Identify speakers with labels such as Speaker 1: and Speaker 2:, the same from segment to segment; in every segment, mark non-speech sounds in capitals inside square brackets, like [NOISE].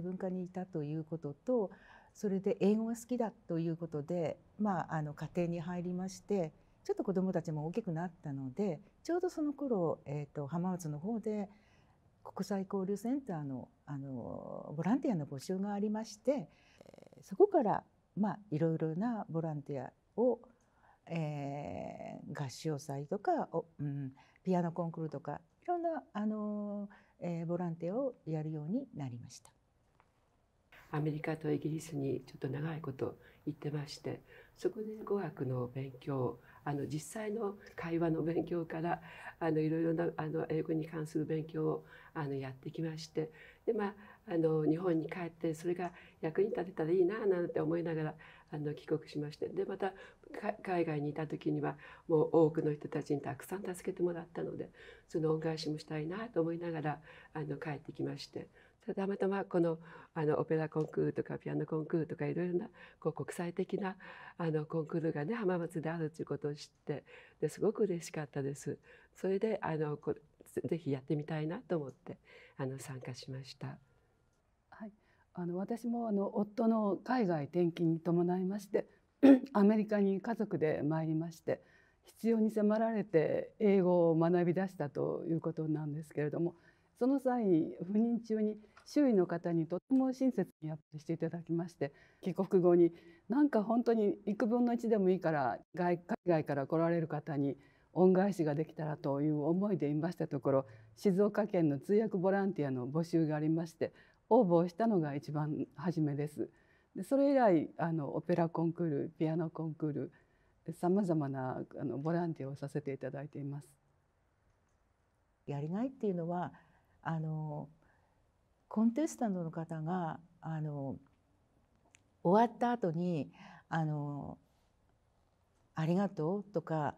Speaker 1: 文化にいたということとそれで英語が好きだということで、まあ、あの家庭に入りましてちょっと子どもたちも大きくなったのでちょうどその頃、えーと、と浜松の方で国際交流センターのあのボランティアの募集がありましてそこから、まあ、いろいろなボランティアを、えー、合唱祭とかお、うん、ピアノコンクールとかいろんなあの、えー、ボランティアをやるようになりました。
Speaker 2: アメリカとイギリスにちょっと長いこと行ってましてそこで語学の勉強あの実際の会話の勉強からあのいろいろなあの英語に関する勉強をあのやってきましてで、まあ、あの日本に帰ってそれが役に立てたらいいななんて思いながらあの帰国しましてでまた海外にいた時にはもう多くの人たちにたくさん助けてもらったのでその恩返しもしたいなと思いながらあの帰ってきまして。たまたまこのあのオペラコンクールとかピアノコンクールとかいろいろなこう国際的なあのコンクールがね浜松であるということを知ってですごく嬉しかったです。それであのこぜひやってみたいなと思ってあの参加しました。
Speaker 3: はい、あの私もあの夫の海外転勤に伴いまして [CLEARS THROAT] アメリカに家族で参りまして必要に迫られて英語を学び出したということなんですけれども。その際赴任中に周囲の方にとても親切にやってしていただきまして帰国後になんか本当に幾分の一でもいいから外海外から来られる方に恩返しができたらという思いでいましたところ静岡県の通訳ボランティアの募集がありまして応募をしたのが一番初めです。でそれ以来あのオペラコンクールピアノコンクールさまざまなあのボランティアをさせていただいています。
Speaker 1: やりがいっていうのはあのコンテスタントの方があの終わった後にあの「ありがとう」とか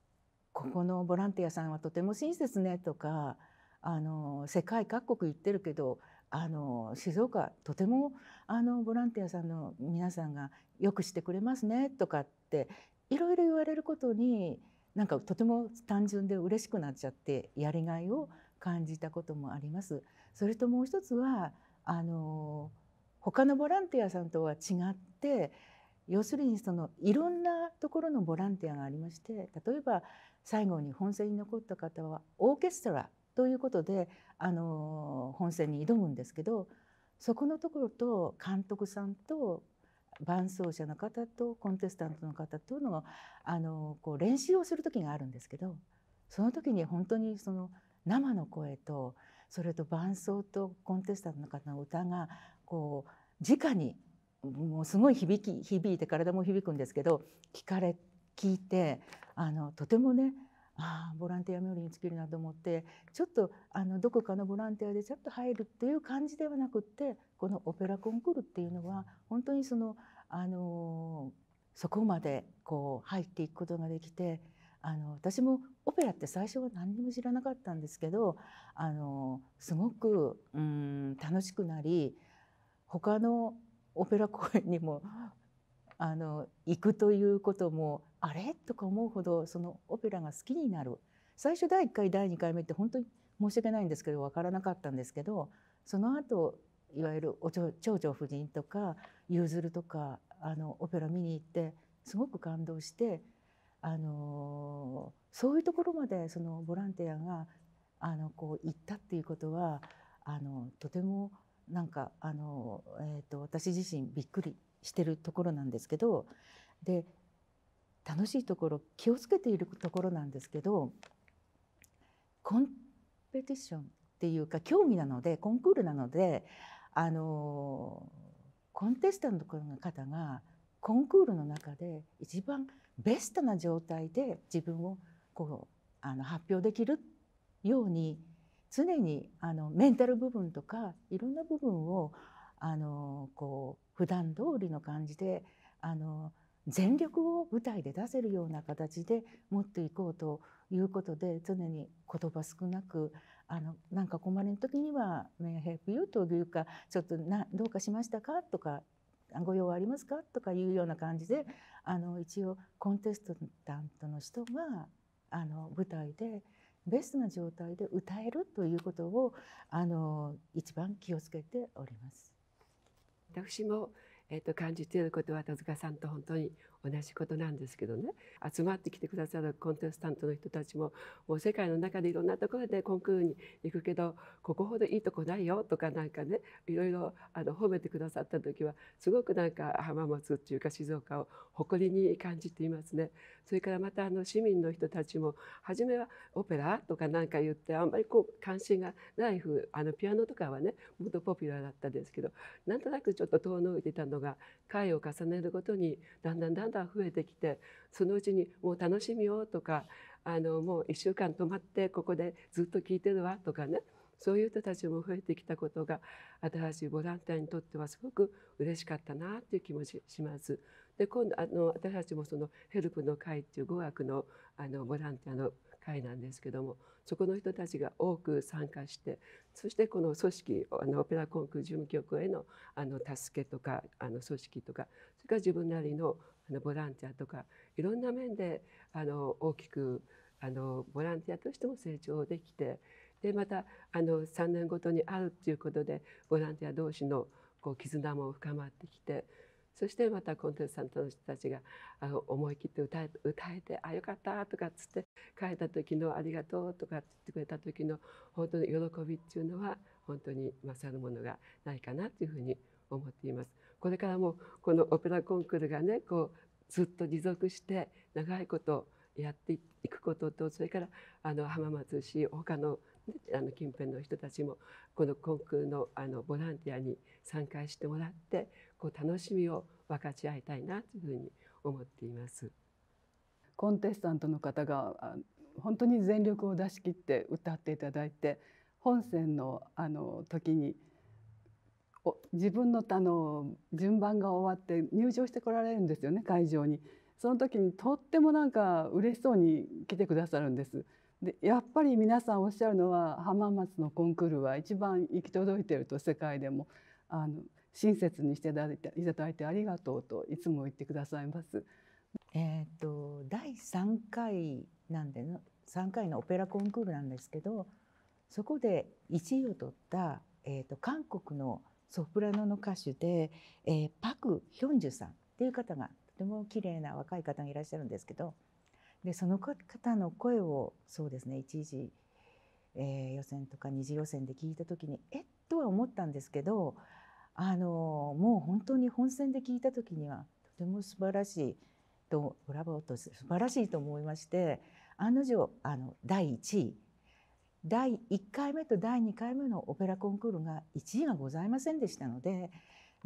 Speaker 1: 「ここのボランティアさんはとても親切ね」とかあの世界各国言ってるけどあの静岡とてもあのボランティアさんの皆さんがよくしてくれますねとかっていろいろ言われることになんかとても単純で嬉しくなっちゃってやりがいを感じたこともあります。それともう一つはあの他のボランティアさんとは違って要するにそのいろんなところのボランティアがありまして例えば最後に本戦に残った方はオーケストラということであの本戦に挑むんですけどそこのところと監督さんと伴奏者の方とコンテスタントの方とのあのこう練習をする時があるんですけどその時に本当にその生の声とそれと伴奏とコンテスタントの方の歌がこう直にもうすごい響き響いて体も響くんですけど聞かれ聞いてあのとてもねああボランティア冥利に尽きるなと思ってちょっとあのどこかのボランティアでちょっと入るっていう感じではなくってこのオペラコンクールっていうのは本当にその、あのそこまでこう入っていくことができてあの私もオペラって最初は何にも知らなかったんですけどあのすごくうん楽しくなり他のオペラ公演にもあの行くということもあれとか思うほどそのオペラが好きになる最初第1回第2回目って本当に申し訳ないんですけど分からなかったんですけどその後いわゆるお長女夫人とかゆうずるとかあのオペラ見に行ってすごく感動してあのそういうところまでそのボランティアがあのこう行ったっていうことはあのとてもなんかあの、えーと、私自身びっくりしてるところなんですけどで楽しいところ気をつけているところなんですけどコンペティションっていうか競技なのでコンクールなのであのコンテスタントの方がコンクールの中で一番ベストな状態で自分をこうあの発表できるように常にあのメンタル部分とかいろんな部分をあのこう普段通りの感じであの全力を舞台で出せるような形で持っていこうということで常に言葉少なくあのなんか困りの時には「May I h e l you?」というか「ちょっとなどうかしましたか?」とかご用はありますか?」とかいうような感じであの一応コンテスタントの人があの舞台でベストな状態で歌えるということをあの一番気をつけておりま
Speaker 2: す。私もえー、と感じていることは田塚さんと本当に同じことなんですけどね集まってきてくださるコンテスタントの人たちももう世界の中でいろんなところでコンクールに行くけどここほどいいとこないよとかなんかねいろいろあの褒めてくださった時はすごくなんか浜松っていうか静岡を誇りに感じていますね。それからまたあの市民の人たちも初めはオペラとかなんか言ってあんまりこう関心がないふあのピアノとかはねもっとポピュラーだったんですけどなんとなくちょっと遠のいてたのが回を重ねるごとにだんだんだんだん増えてきてそのうちにもう楽しみよとかあのもう1週間泊まってここでずっと聴いてるわとかねそういう人たちも増えてきたことが新しいボランティアにとってはすごく嬉しかったなという気もします。で今度あの私たちもそのヘルプの会っていう語学のあのボランティアの会なんですけどもそこの人たちが多く参加してそしてこの組織あのオペラコンクール事務局へのあの助けとかあの組織とかそれから自分なりのあのボランティアとかいろんな面であの大きくあのボランティアとしても成長できてでまたあの3年ごとに会うっていうことでボランティア同士のこう絆も深まってきてそしてまたコンテンツさんたちが思い切って歌え歌えて「あよかった」とかっつって帰った時の「ありがとう」とかって言ってくれた時の本当に喜びっていうのは本当に勝るものがないかなというふうに思っています。これからもこのオペラコンクールがねこうずっと持続して長いことやっていくこととそれからあの浜松市他のあの近辺の人たちもこのコンクールのあのボランティアに参加してもらってこう楽しみを分かち合いたいなというふうに思っています。コンテスタントの方が本当に全力を出し切っ
Speaker 3: て歌っていただいて本戦のあの時に自分のあの順番が終わって入場してこられるんですよね会場に。その時にとってもなんか嬉しそうに来てくださるんです。でやっぱり皆さんおっしゃるのは浜松のコンクールは一番行き届いてると世界でもあの親切にしていただいてありがとうといつも言ってくださいます。
Speaker 1: えっと、第三回なんで三回のオペラコンクールなんですけどそこで一位を取った、えーと、韓国のソプラノの歌手で、えー、パク・ヒョンジュさんっていう方がとても綺麗な若い方がいらっしゃるんですけどでその方の声をそうですね一時、えー、予選とか二次予選で聞いた時にえっとは思ったんですけどあのもう本当に本選で聞いた時にはとても素晴らしいとブラボーと素晴らしいと思いまして案の定あの第1位第1回目と第2回目のオペラコンクールが1位がございませんでしたので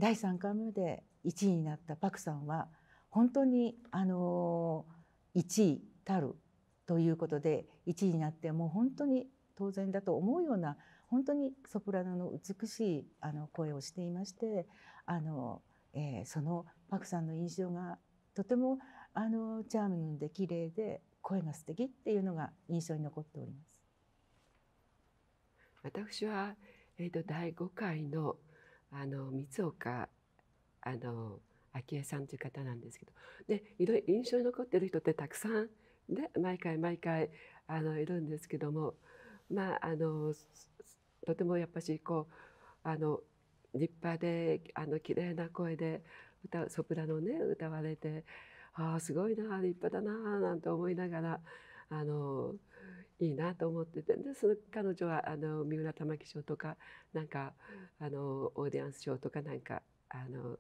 Speaker 1: 第3回目で1位になったパクさんは本当にあの1位たるということで1位になってもう本当に当然だと思うような本当にソプラノの美しいあの声をしていましてあの、えー、そのパクさんの印象がとてもあのチャーミングで綺麗で声が素敵っていうのが印象に残っております。私は、えーと、第5回のあ
Speaker 2: の三岡あの昭恵さんという方なんですけどでいろいろ印象に残っている人ってたくさんで毎回毎回あのいるんですけどもまああのとてもやっぱしこうあの立派であの綺麗な声で歌ソプラノね歌われてああすごいな立派だななんて思いながらあのいいなと思っててでその彼女はあの三浦玉木賞とかなんかあのオーディエンス賞とかなんかあの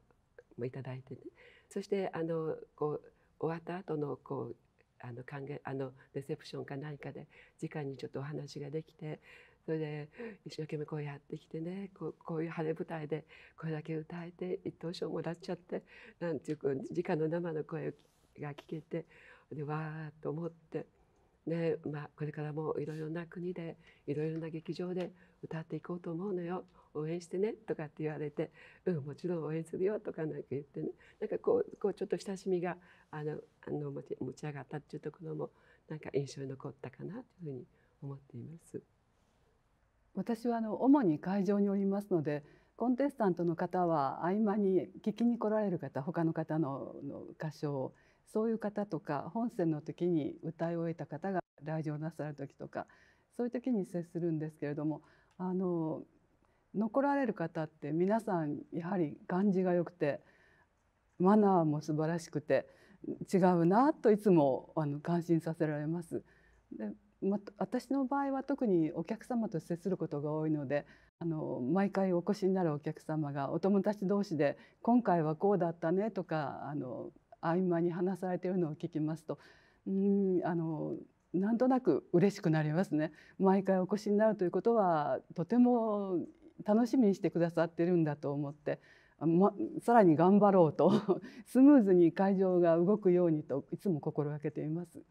Speaker 2: もいただいてねそしてあのこう終わった後のこうあの歓迎あのレセプションか何かで時間にちょっとお話ができてそれで一生懸命こうやってきてねこうこういう晴れ舞台でこれだけ歌えて一等賞もらっちゃってなんていうかかの生の声が聞けてでわーっと思って、ねまあ、これからもいろいろな国でいろいろな劇場で歌っていこうと思うのよ応援してねとかって言われて「うんもちろん応援するよ」とかなんか言ってねなんかこうこうちょっと親しみがあのあの持ち上がったっていうところもなんか印象に残ったかなというふうに思っています。
Speaker 3: 私はあの主に会場におりますのでコンテスタントの方は合間に聞きに来られる方他の方の歌唱そういう方とか本戦の時に歌い終えた方が来場なさる時とかそういう時に接するんですけれどもあの残られる方って皆さんやはり感じが良くてマナーも素晴らしくて違うなといつもあの感心させられます。でま、私の場合は特にお客様と接することが多いのであの毎回お越しになるお客様がお友達同士で「今回はこうだったね」とかあの合間に話されているのを聞きますとうんあのなんとなく嬉しくなりますね。毎回お越しになるということはとても楽しみにしてくださってるんだと思って、ま、さらに頑張ろうとスムーズに会場が動くようにと
Speaker 1: いつも心がけています。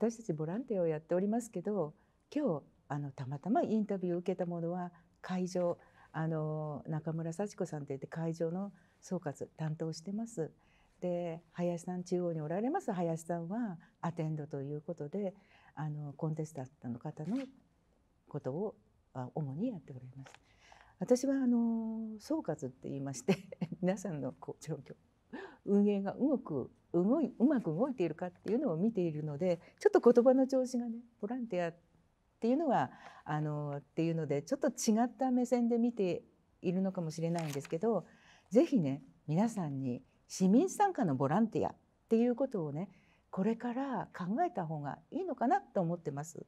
Speaker 1: 私たちボランティアをやっておりますけど今日あのたまたまインタビューを受けたものは会場あの中村幸子さんといって会場の総括担当してます。で林さん中央におられます林さんはアテンドということであのコンテスタントの方のことを主にやっております。私はあの総括って言いまして [LAUGHS] 皆さんのこう状況運営が動く動いうまく動いているかっていうのを見ているのでちょっと言葉の調子がねボランティアっていうのはあのっていうのでちょっと違った目線で見ているのかもしれないんですけど是非ね皆さんに市民参加のボランティアっていうことをねこれから考えた方がいいのかなと思ってます。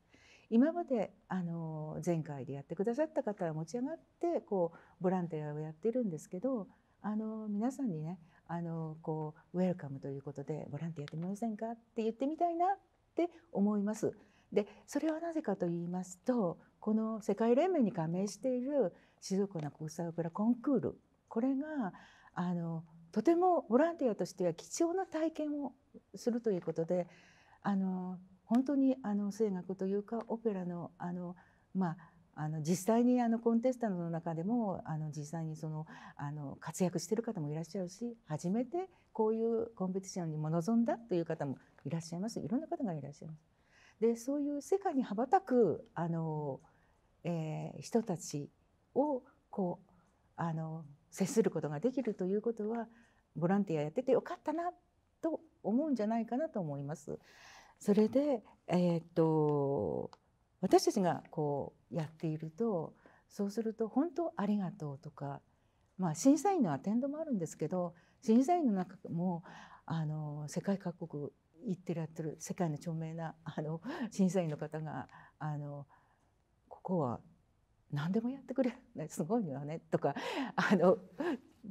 Speaker 1: 今まであの前回でやってくださった方は持ち上がってこうボランティアをやってるんですけどあの皆さんにねあのこうウェルカムということでボランティアやってみませんかって言ってみたいなって思います。でそれはなぜかと言いますとこの世界連盟に加盟している静岡の国際オペラコンクールこれがあのとてもボランティアとしては貴重な体験をするということであの本当にあの声楽というかオペラのあの、まあ、あの実際にあのコンテスタトの中でもあの実際にそのあの活躍してる方もいらっしゃるし初めてこういうコンペティションにも臨んだという方もいらっしゃいますいろんな方がいらっしゃいます。でそういう世界に羽ばたくあの、えー、人たちをこうあの接することができるということはボランティアやっててよかったなと思うんじゃないかなと思います。それで、えー、っと私たちがこうやっているとそうすると本当ありがとうとか、まあ、審査員のアテンドもあるんですけど審査員の中もあの世界各国行ってらってる世界の著名なあの審査員の方があのここは何でもやってくれるねすごいよねとかあの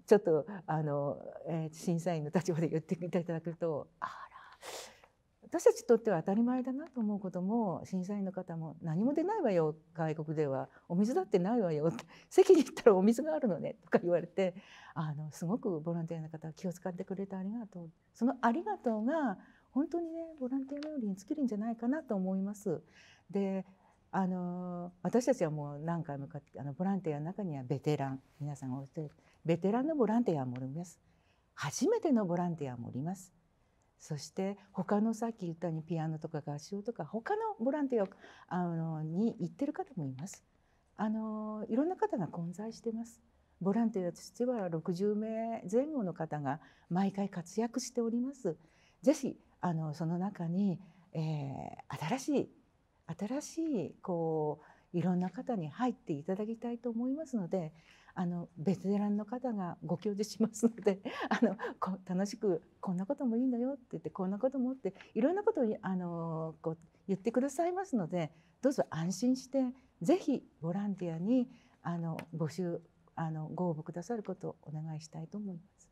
Speaker 1: ちょっとあの、えー、審査員の立場で言っていただくとああ私たちにとっては当たり前だなと思うことも審査員の方も何も出ないわよ外国ではお水だってないわよ席に行ったらお水があるのねとか言われてあのすごくボランティアの方は気を使ってくれてありがとうそのありがとうが本当にねボランティア料理に尽きるんじゃないかなと思います。であの私たちはもう何回もかあのボランティアの中にはベテラン皆さんがおっしゃるベテランのボランティアもおります初めてのボランティアもおりますそして他のさっき言ったようにピアノとか合唱とか他のボランティアあのに行ってる方もいます。あのいろんな方が混在してます。ボランティアとしては60名前後の方が毎回活躍しております。ぜひあのその中に、えー、新しい新しいこういろんな方に入っていただきたいと思いますのであのベテランの方がご教授しますので [LAUGHS] あのこ楽しくこんなこともいいのよって言ってこんなこともっていろんなことをあのこう言ってくださいますのでどうぞ安心して是非ボランティアにあの募集あのご応募くださることをお願いしたいと思います。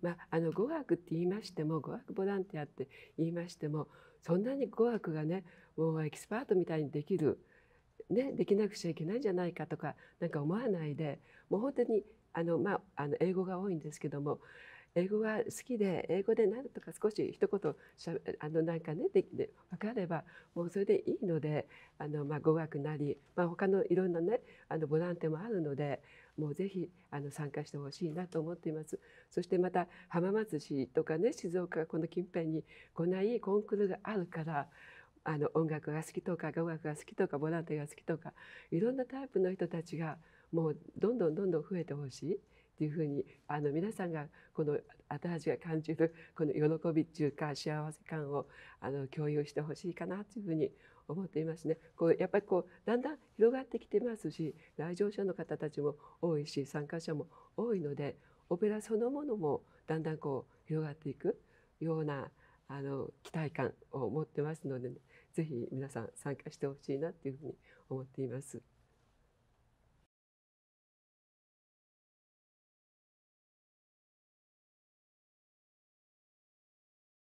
Speaker 1: ま
Speaker 2: あ、あの語学って言いましても語学ボランティアって言いましてもそんなに語学がねもうエキスパートみたいにできるね、できなくちゃいけないんじゃないかとかなんか思わないでもう本当にあの、まあ、あの英語が多いんですけども英語が好きで英語で何とか少し一言しゃあのなんかねでで分かればもうそれでいいのであの、まあ、語学なり、まあ、他のいろんなねあのボランティアもあるのでもうぜひあの参加してほしいなと思っていますそしてまた浜松市とかね静岡この近辺にこんないいコンクールがあるからあの音楽が好きとか語学が好きとかボランティアが好きとかいろんなタイプの人たちがもうどんどんどんどん増えてほしいっていうふうにあの皆さんがこのしが感じるこの喜びっていうか幸せ感をあの共有してほしいかなというふうに思っていますね。こうやっぱりこうだんだん広がってきてますし来場者の方たちも多いし参加者も多いのでオペラそのものもだんだんこう広がっていくようなあの期待感を持ってますので、ね、ぜひ皆さん参加してほしいなというふうに思っています。